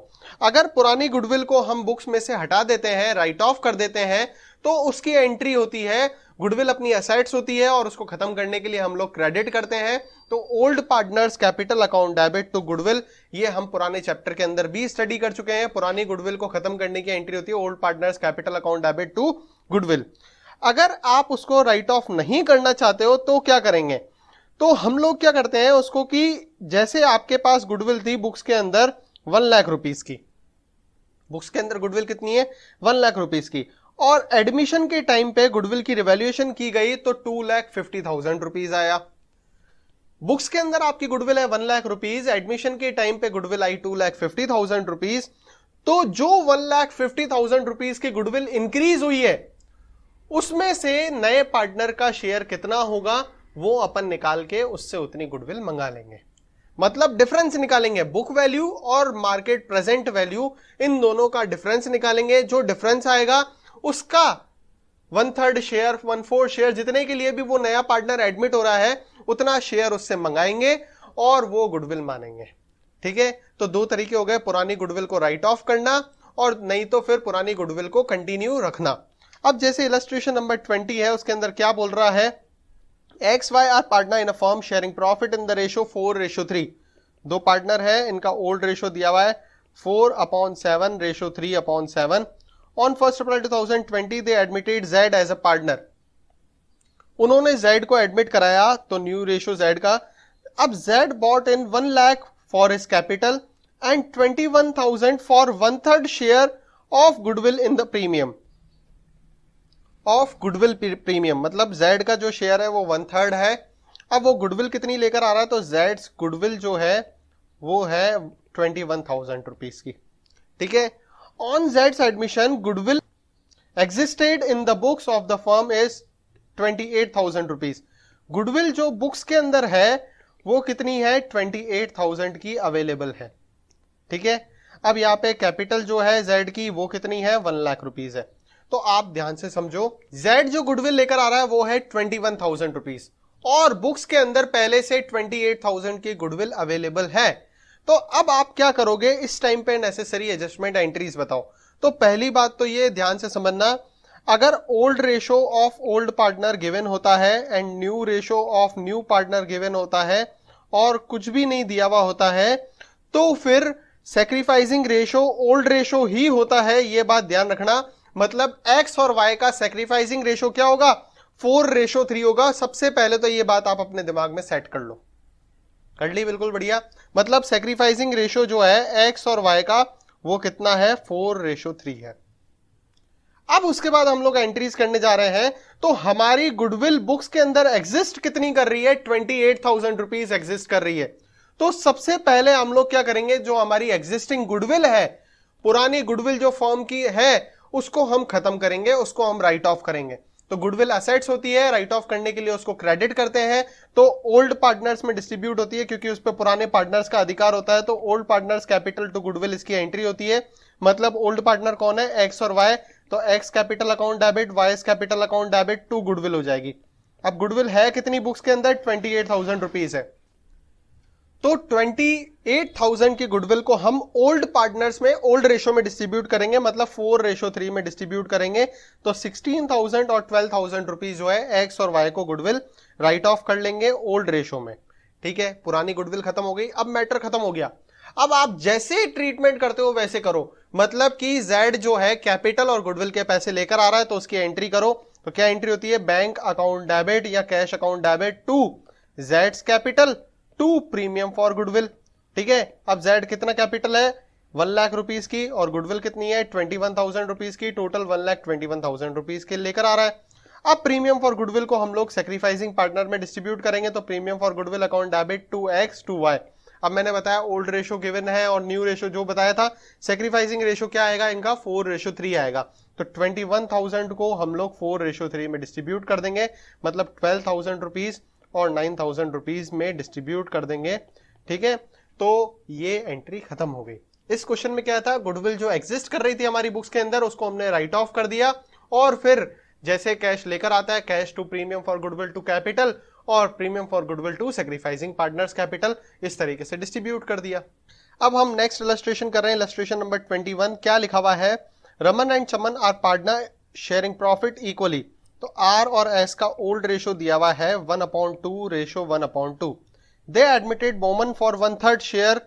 अगर पुरानी गुडविल को हम बुक्स में से हटा देते हैं राइट ऑफ कर देते हैं तो उसकी एंट्री होती है गुडविल अपनी असेट्स होती है और उसको खत्म करने के लिए हम लोग क्रेडिट करते हैं तो old partners capital account debit to goodwill ये हम पुराने चैप्टर के अंदर भी स्टडी कर चुके हैं पुरानी गुडविल को खत्म करने की एंट्री होती है old partners capital account debit to goodwill अगर आप उसको राइट ऑफ नहीं करना चाहते हो तो क्या करेंगे तो हम लोग क्या करते हैं उसको कि जैसे आपके पास गुडविल थी बुक्स के अंदर वन लाख रुपीज की बुक्स के अंदर गुडविल कितनी है वन लाख रुपीज की और एडमिशन के टाइम पे गुडविल की रिवेल्यूएशन की गई तो two lakh fifty thousand rupees आया बुक्स के अंदर आपकी गुडविल है वन लाख रुपीज एडमिशन के टाइम पे गुडविल आई two lakh fifty thousand rupees तो जो one lakh fifty thousand rupees की गुडविल इंक्रीज हुई है उसमें से नए पार्टनर का शेयर कितना होगा वो अपन निकाल के उससे उतनी गुडविल मंगा लेंगे मतलब डिफरेंस निकालेंगे बुक वैल्यू और मार्केट प्रेजेंट वैल्यू इन दोनों का डिफरेंस निकालेंगे जो डिफरेंस आएगा उसका one third share one fourth share जितने के लिए भी वो नया पार्टनर एडमिट हो रहा है उतना शेयर उससे मंगाएंगे और वो गुडविल मानेंगे ठीक है तो दो तरीके हो गए पुरानी गुडविल को राइट ऑफ करना और नहीं तो फिर पुरानी गुडविल को कंटिन्यू रखना अब जैसे इलस्ट्रेशन नंबर ट्वेंटी है उसके अंदर क्या बोल रहा है X Y R partner in a form sharing profit in the ratio four ratio three दो पार्टनर है इनका ओल्ड रेशो दिया हुआ है four upon seven ratio three upon seven on first April two thousand twenty they admitted Z as a partner उन्होंने जेड को एडमिट कराया तो न्यू रेशो जेड का अब Z bought in one lakh for his capital and twenty one thousand for one third share of goodwill in the premium of goodwill premium मतलब जेड का जो शेयर है वो वन थर्ड है अब वो गुडविल कितनी लेकर आ रहा है तो जेड गुडविल जो है वो है ट्वेंटी वन थाउजेंड रुपीज की ठीक है ऑन जेड्स admission goodwill existed in the books of the firm is twenty eight thousand rupees goodwill जो बुक्स के अंदर है वो कितनी है ट्वेंटी एट थाउजेंड की अवेलेबल है ठीक है अब यहाँ पे कैपिटल जो है जेड की वो कितनी है वन लाख रुपीज है तो आप ध्यान से समझो जेड जो गुडविल लेकर आ रहा है वो है ट्वेंटी वन थाउजेंड रुपीज और बुक्स के अंदर पहले से ट्वेंटी एट थाउजेंड की गुडविल अवेलेबल है तो अब आप क्या करोगे इस टाइम पे नेसेसरी एडजस्टमेंट एंट्रीज बताओ तो पहली बात तो ये ध्यान से समझना अगर old ratio of old partner given होता है and new ratio of new partner given होता है और कुछ भी नहीं दिया हुआ होता है तो फिर सेक्रीफाइसिंग रेशो ओल्ड रेशो ही होता है ये बात ध्यान रखना मतलब एक्स और वाई का सेक्रीफाइसिंग रेशो क्या होगा फोर रेशो थ्री होगा सबसे पहले तो ये बात आप अपने दिमाग में सेट कर लो कर ली बिल्कुल बढ़िया मतलब सेक्रीफाइसिंग रेशो जो है एक्स और वाई का वो कितना है फोर रेशो थ्री है अब उसके बाद हम लोग एंट्रीज करने जा रहे हैं तो हमारी गुडविल बुक्स के अंदर एग्जिस्ट कितनी कर रही है twenty eight thousand rupees exist कर रही है तो सबसे पहले हम लोग क्या करेंगे जो हमारी एग्जिस्टिंग गुडविल है पुरानी गुडविल जो फॉर्म की है उसको हम खत्म करेंगे उसको हम राइट ऑफ करेंगे तो गुडविल असेट्स होती है राइट ऑफ करने के लिए उसको क्रेडिट करते हैं तो ओल्ड पार्टनर्स में डिस्ट्रीब्यूट होती है क्योंकि उस पर पुराने पार्टनर्स का अधिकार होता है तो old partners capital to goodwill इसकी एंट्री होती है मतलब ओल्ड पार्टनर कौन है एक्स और वाई तो X capital account debit Y capital account debit to goodwill हो जाएगी अब गुडविल है कितनी बुक्स के अंदर ट्वेंटी एट थाउजेंड रुपीज है तो 28,000 की गुडविल को हम ओल्ड पार्टनर्स में ओल्ड रेशो में डिस्ट्रीब्यूट करेंगे मतलब फोर रेशो थ्री में डिस्ट्रीब्यूट करेंगे तो 16,000 और 12,000 रुपीज जो है एक्स और वाई को गुडविल राइट ऑफ कर लेंगे ओल्ड रेशो में ठीक है पुरानी गुडविल खत्म हो गई अब मैटर खत्म हो गया अब आप जैसे ट्रीटमेंट करते हो वैसे करो मतलब कि जेड जो है कैपिटल और गुडविल के पैसे लेकर आ रहा है तो उसकी एंट्री करो तो क्या एंट्री होती है बैंक अकाउंट डेबिट या कैश अकाउंट डेबिट टू जेड्स capital to premium for goodwill ठीक है अब जेड कितना कैपिटल है वन लाख रुपीज की और गुडविल कितनी है ट्वेंटी वन थाउजेंड रुपीज की total one lakh twenty one thousand rupees के लेकर आ रहा है अब प्रीमियम फॉर गुडविल को हम लोग सेक्रीफाइसिंग पार्टनर में डिस्ट्रीब्यूट करेंगे तो premium for goodwill account debit to X to Y अब मैंने बताया ओल्ड रेशो गिवन है और न्यू रेशो जो बताया था सेक्रीफाइसिंग रेशो क्या आएगा इनका फोर रेशो थ्री आएगा तो ट्वेंटी वन थाउजेंड को हम लोग फोर रेशो थ्री में डिस्ट्रीब्यूट कर देंगे मतलब ट्वेल्व थाउजेंड रुपीज और नाइन थाउजेंड रुपीज में डिस्ट्रीब्यूट कर देंगे ठीक है तो ये एंट्री खत्म हो गई इस क्वेश्चन में क्या था गुडविल जो एग्जिस्ट कर रही थी हमारी बुक्स के अंदर उसको हमने राइट ऑफ कर दिया और फिर जैसे कैश लेकर आता है cash to premium for goodwill to capital और premium for goodwill to sacrificing partners capital इस तरीके से डिस्ट्रीब्यूट कर दिया अब हम नेक्स्ट इलस्ट्रेशन कर रहे हैं इलस्ट्रेशन नंबर 21 क्या लिखा हुआ है Raman and Chaman are partner sharing profit equally तो आर और एस का ओल्ड रेशो दिया हुआ है one upon two ratio one upon two they admitted Boman for one third share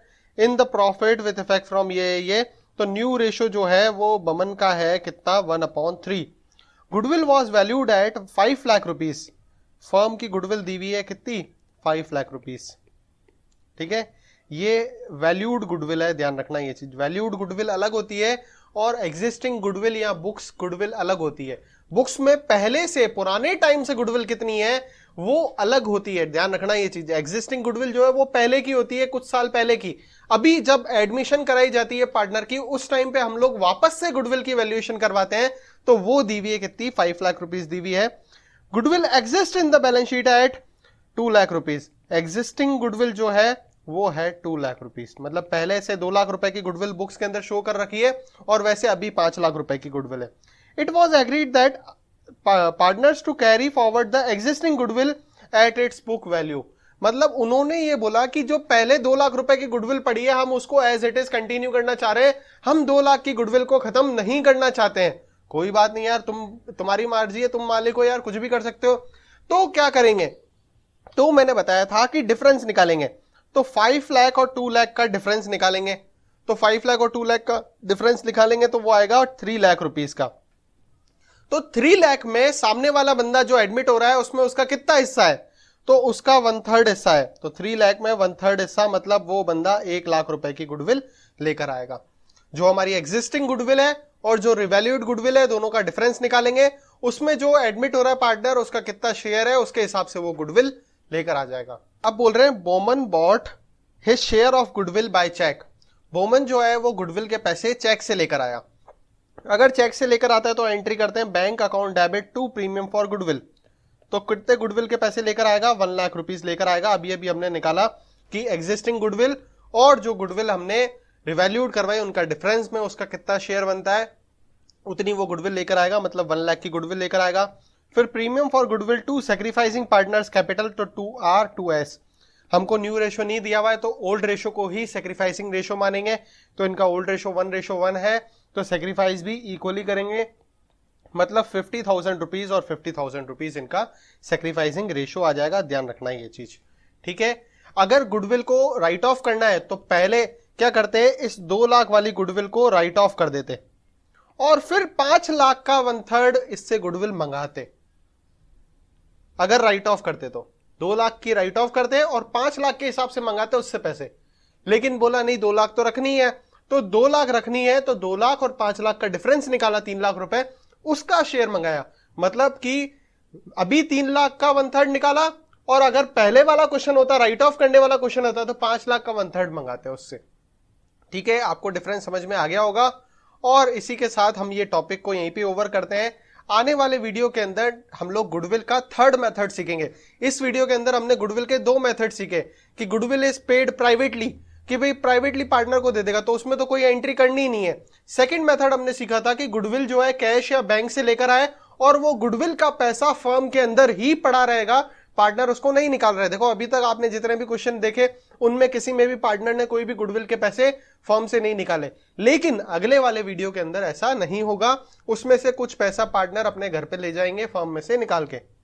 in the profit with effect from ये ये तो न्यू रेशो जो है वो बमन का है कितना one upon three goodwill was valued at five lakh rupees firm की गुडविल दी हुई है कितनी फाइव लाख रुपीज ठीक है ये वैल्यूड गुडविल है ध्यान रखना ये चीज वैल्यूड गुडविल अलग होती है और एग्जिस्टिंग गुडविल या बुक्स गुडविल अलग होती है बुक्स में पहले से पुराने टाइम से गुडविल कितनी है वो अलग होती है ध्यान रखना ये चीज एग्जिस्टिंग गुडविल जो है वो पहले की होती है कुछ साल पहले की अभी जब एडमिशन कराई जाती है पार्टनर की उस टाइम पे हम लोग वापस से गुडविल की वैल्यूएशन करवाते हैं तो वो दी हुई है कितनी फाइव लाख रुपीज दी हुई है goodwill exist in the balance sheet at two lakh rupees existing goodwill जो है वो है टू लाख रुपीज मतलब पहले से दो लाख रुपए की गुडविल बुक्स के अंदर शो कर रखी है और वैसे अभी पांच लाख रुपए की गुडविल है It was agreed that partners to carry forward the existing goodwill at its book value. मतलब उन्होंने ये बोला कि जो पहले दो लाख रुपए की गुडविल पड़ी है हम उसको एज इट इज कंटिन्यू करना चाह रहे हैं हम दो लाख की गुडविल को खत्म नहीं करना चाहते हैं कोई बात नहीं यार तुम तुम्हारी मर्जी है तुम मालिक हो यार कुछ भी कर सकते हो तो क्या करेंगे तो मैंने बताया था कि डिफरेंस निकालेंगे तो फाइव लैख और टू लैख का डिफरेंस निकालेंगे तो फाइव लैख और टू लैख का डिफरेंस निकालेंगे तो वो आएगा थ्री लैख रुपीज का तो थ्री लैख में सामने वाला बंदा जो एडमिट हो रहा है उसमें उसका कितना हिस्सा है तो उसका वन थर्ड हिस्सा है तो थ्री लैख में वन थर्ड हिस्सा मतलब वो बंदा एक लाख रुपए की गुडविल लेकर आएगा जो हमारी एग्जिस्टिंग गुडविल है और जो रिवेल्यूड गुडविल है दोनों का डिफरेंस निकालेंगे उसमें जो एडमिट हो रहा है पार्टनर उसका कितना शेयर है उसके हिसाब से वो गुडविल लेकर आ जाएगा अब बोल रहे हैं Boman bought his share of goodwill by cheque Boman जो है वो गुडविल के पैसे चेक से लेकर आया अगर चेक से लेकर आता है तो एंट्री करते हैं bank account debit to premium for goodwill तो कितने गुडविल के पैसे लेकर आएगा वन लाख रुपीज लेकर आएगा अभी अभी हमने निकाला कि एग्जिस्टिंग गुडविल और जो गुडविल हमने रिवेल्यूड करवाई उनका डिफरेंस में उसका कितना शेयर बनता है उतनी वो गुडविल लेकर आएगा मतलब वन लाख की गुडविल लेकर आएगा फिर premium for goodwill to sacrificing partners capital तो टू आर टू एस हमको न्यू रेशो नहीं दिया हुआ है तो ओल्ड रेशो को ही सेक्रीफाइसिंग रेशो मानेंगे तो इनका old ratio one ratio one है तो सेक्रीफाइस भी इक्वली करेंगे मतलब फिफ्टी थाउजेंड रुपीज और फिफ्टी थाउजेंड रुपीज इनका सेक्रीफाइसिंग रेशियो आ जाएगा ध्यान रखना ये चीज ठीक है अगर गुडविल को राइट ऑफ करना है तो पहले क्या करते हैं इस दो लाख वाली गुडविल को राइट ऑफ कर देते और फिर पांच लाख का वन थर्ड इससे गुडविल मंगाते अगर राइट ऑफ करते तो दो लाख की राइट ऑफ करते और पांच लाख के हिसाब से मंगाते उससे पैसे लेकिन बोला नहीं दो लाख तो रखनी है तो दो लाख रखनी है तो दो लाख और पांच लाख का डिफरेंस निकाला तीन लाख रुपए उसका शेयर मंगाया मतलब कि अभी तीन लाख का वन थर्ड निकाला और अगर पहले वाला क्वेश्चन होता राइट ऑफ करने वाला क्वेश्चन होता तो पांच लाख का वन थर्ड मंगाते उससे ठीक है आपको डिफरेंस समझ में आ गया होगा और इसी के साथ हम ये टॉपिक को यहीं पे ओवर करते हैं आने वाले वीडियो के अंदर हम लोग गुडविल का थर्ड मेथड सीखेंगे इस वीडियो के अंदर हमने गुडविल के दो मेथड सीखे कि गुडविल इज पेड प्राइवेटली कि भाई प्राइवेटली पार्टनर को दे देगा तो उसमें तो कोई एंट्री करनी ही नहीं है सेकंड मेथड हमने सीखा था कि गुडविल जो है कैश या बैंक से लेकर आए और वो गुडविल का पैसा फर्म के अंदर ही पड़ा रहेगा पार्टनर उसको नहीं निकाल रहे देखो अभी तक आपने जितने भी क्वेश्चन देखे उनमें किसी में भी पार्टनर ने कोई भी गुडविल के पैसे फर्म से नहीं निकाले लेकिन अगले वाले वीडियो के अंदर ऐसा नहीं होगा उसमें से कुछ पैसा पार्टनर अपने घर पे ले जाएंगे फर्म में से निकाल के